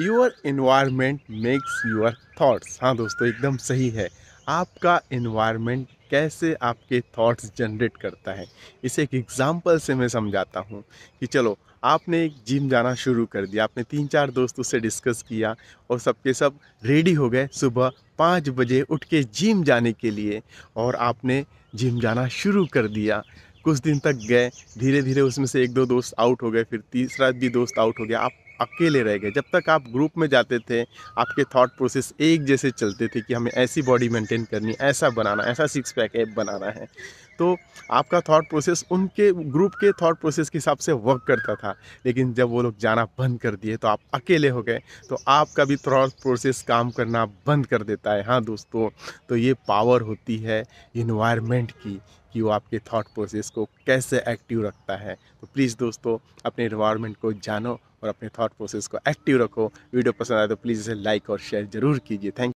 your environment makes your thoughts हाँ दोस्तों एकदम सही है आपका इन्वायरमेंट कैसे आपके थाट्स जनरेट करता है इसे एक एग्ज़ाम्पल से मैं समझाता हूँ कि चलो आपने एक जिम जाना शुरू कर दिया आपने तीन चार दोस्तों से डिस्कस किया और सबके सब रेडी हो गए सुबह पाँच बजे उठ के जिम जाने के लिए और आपने जिम जाना शुरू कर दिया कुछ दिन तक गए धीरे धीरे उसमें से एक दो दोस्त आउट हो गए फिर तीसरा भी दोस्त आउट हो गया आप अकेले रह गए जब तक आप ग्रुप में जाते थे आपके थॉट प्रोसेस एक जैसे चलते थे कि हमें ऐसी बॉडी मेंटेन करनी ऐसा बनाना ऐसा सिक्स पैक ऐप बनाना है तो आपका थॉट प्रोसेस उनके ग्रुप के थॉट प्रोसेस के हिसाब से वर्क करता था लेकिन जब वो लोग जाना बंद कर दिए तो आप अकेले हो गए तो आपका भी थॉट प्रोसेस काम करना बंद कर देता है हाँ दोस्तों तो ये पावर होती है इन्वायरमेंट की कि वो आपके थॉट प्रोसेस को कैसे एक्टिव रखता है तो प्लीज़ दोस्तों अपने इन्वायरमेंट को जानो और अपने थॉट प्रोसेस को एक्टिव रखो वीडियो पसंद आए तो प्लीज़ इसे लाइक और शेयर ज़रूर कीजिए थैंक